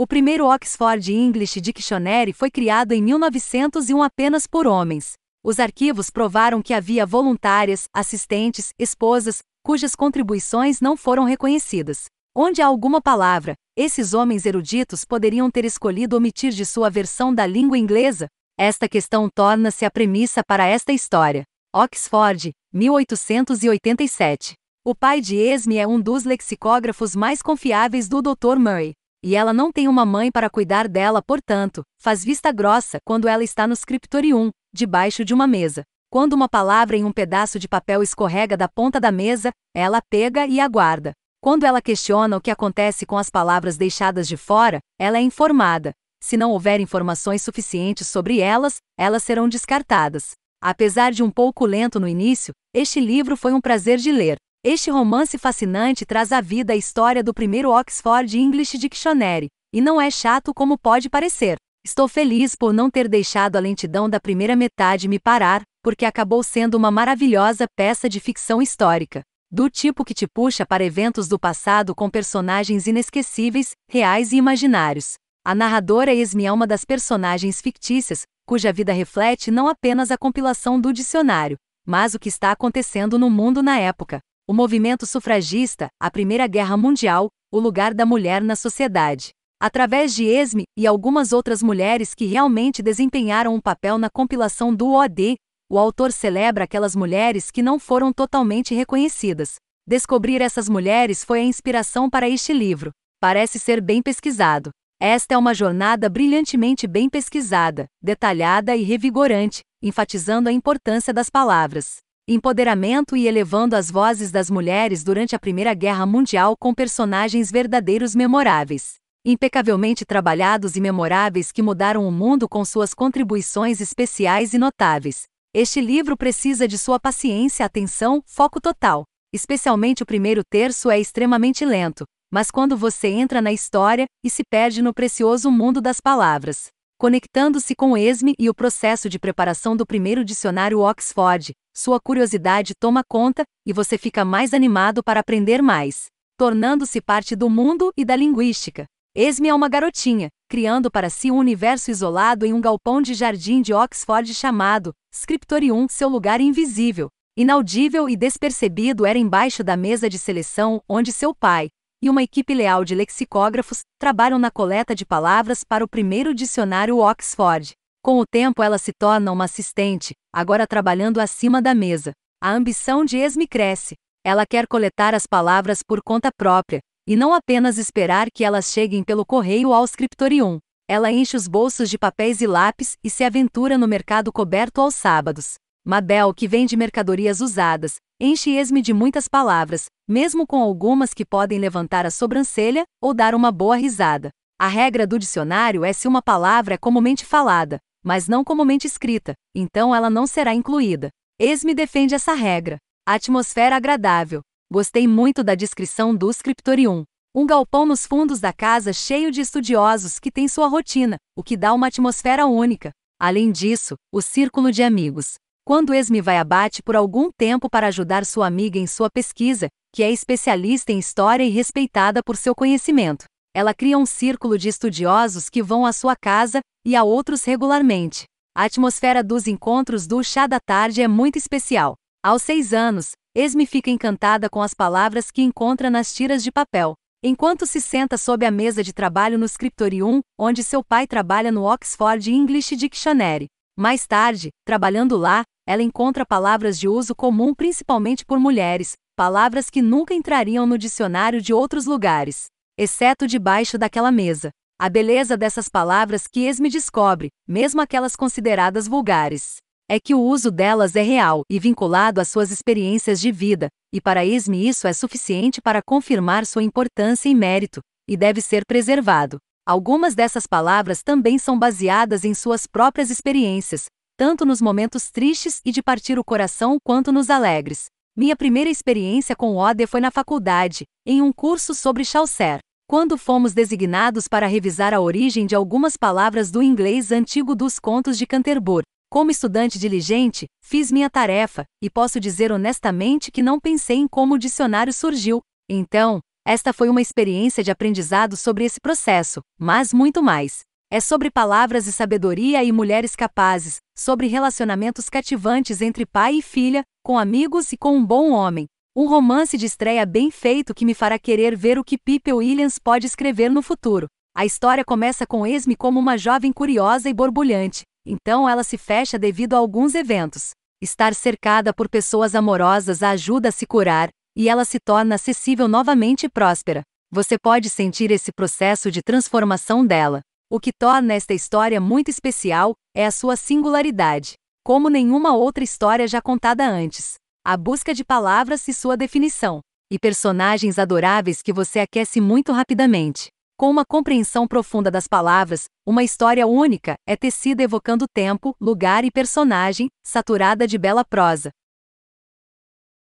O primeiro Oxford English Dictionary foi criado em 1901 apenas por homens. Os arquivos provaram que havia voluntárias, assistentes, esposas, cujas contribuições não foram reconhecidas. Onde há alguma palavra, esses homens eruditos poderiam ter escolhido omitir de sua versão da língua inglesa? Esta questão torna-se a premissa para esta história. Oxford, 1887. O pai de Esme é um dos lexicógrafos mais confiáveis do Dr. Murray. E ela não tem uma mãe para cuidar dela, portanto, faz vista grossa quando ela está no scriptorium, debaixo de uma mesa. Quando uma palavra em um pedaço de papel escorrega da ponta da mesa, ela pega e aguarda. Quando ela questiona o que acontece com as palavras deixadas de fora, ela é informada. Se não houver informações suficientes sobre elas, elas serão descartadas. Apesar de um pouco lento no início, este livro foi um prazer de ler. Este romance fascinante traz à vida a história do primeiro Oxford English Dictionary, e não é chato como pode parecer. Estou feliz por não ter deixado a lentidão da primeira metade me parar, porque acabou sendo uma maravilhosa peça de ficção histórica. Do tipo que te puxa para eventos do passado com personagens inesquecíveis, reais e imaginários. A narradora Esme é uma das personagens fictícias, cuja vida reflete não apenas a compilação do dicionário, mas o que está acontecendo no mundo na época o movimento sufragista, a Primeira Guerra Mundial, o lugar da mulher na sociedade. Através de Esme e algumas outras mulheres que realmente desempenharam um papel na compilação do OD, o autor celebra aquelas mulheres que não foram totalmente reconhecidas. Descobrir essas mulheres foi a inspiração para este livro. Parece ser bem pesquisado. Esta é uma jornada brilhantemente bem pesquisada, detalhada e revigorante, enfatizando a importância das palavras empoderamento e elevando as vozes das mulheres durante a Primeira Guerra Mundial com personagens verdadeiros memoráveis. Impecavelmente trabalhados e memoráveis que mudaram o mundo com suas contribuições especiais e notáveis. Este livro precisa de sua paciência, atenção, foco total. Especialmente o primeiro terço é extremamente lento, mas quando você entra na história e se perde no precioso mundo das palavras, Conectando-se com ESME e o processo de preparação do primeiro dicionário Oxford, sua curiosidade toma conta e você fica mais animado para aprender mais, tornando-se parte do mundo e da linguística. Esme é uma garotinha, criando para si um universo isolado em um galpão de jardim de Oxford chamado Scriptorium, seu lugar invisível. Inaudível e despercebido era embaixo da mesa de seleção onde seu pai, e uma equipe leal de lexicógrafos trabalham na coleta de palavras para o primeiro dicionário Oxford. Com o tempo, ela se torna uma assistente, agora trabalhando acima da mesa. A ambição de Esme cresce. Ela quer coletar as palavras por conta própria, e não apenas esperar que elas cheguem pelo correio ao scriptorium. Ela enche os bolsos de papéis e lápis e se aventura no mercado coberto aos sábados. Mabel, que vende mercadorias usadas, enche esme de muitas palavras, mesmo com algumas que podem levantar a sobrancelha ou dar uma boa risada. A regra do dicionário é se uma palavra é comumente falada, mas não comumente escrita, então ela não será incluída. Esme defende essa regra. atmosfera agradável. Gostei muito da descrição do Scriptorium. Um galpão nos fundos da casa cheio de estudiosos que tem sua rotina, o que dá uma atmosfera única. Além disso, o círculo de amigos quando Esme vai a Bate por algum tempo para ajudar sua amiga em sua pesquisa, que é especialista em história e respeitada por seu conhecimento. Ela cria um círculo de estudiosos que vão à sua casa e a outros regularmente. A atmosfera dos encontros do chá da tarde é muito especial. Aos seis anos, Esme fica encantada com as palavras que encontra nas tiras de papel. Enquanto se senta sob a mesa de trabalho no Scriptorium, onde seu pai trabalha no Oxford English Dictionary. Mais tarde, trabalhando lá, ela encontra palavras de uso comum principalmente por mulheres, palavras que nunca entrariam no dicionário de outros lugares, exceto debaixo daquela mesa. A beleza dessas palavras que Esme descobre, mesmo aquelas consideradas vulgares, é que o uso delas é real e vinculado às suas experiências de vida, e para Esme isso é suficiente para confirmar sua importância e mérito, e deve ser preservado. Algumas dessas palavras também são baseadas em suas próprias experiências, tanto nos momentos tristes e de partir o coração quanto nos alegres. Minha primeira experiência com Ode foi na faculdade, em um curso sobre Chaucer. Quando fomos designados para revisar a origem de algumas palavras do inglês antigo dos contos de Canterbury, como estudante diligente, fiz minha tarefa e posso dizer honestamente que não pensei em como o dicionário surgiu. Então, esta foi uma experiência de aprendizado sobre esse processo, mas muito mais. É sobre palavras e sabedoria e mulheres capazes, sobre relacionamentos cativantes entre pai e filha, com amigos e com um bom homem. Um romance de estreia bem feito que me fará querer ver o que Pipe Williams pode escrever no futuro. A história começa com Esme como uma jovem curiosa e borbulhante, então ela se fecha devido a alguns eventos. Estar cercada por pessoas amorosas a ajuda a se curar, e ela se torna acessível novamente e próspera. Você pode sentir esse processo de transformação dela. O que torna esta história muito especial é a sua singularidade, como nenhuma outra história já contada antes. A busca de palavras e sua definição, e personagens adoráveis que você aquece muito rapidamente. Com uma compreensão profunda das palavras, uma história única é tecida evocando tempo, lugar e personagem, saturada de bela prosa,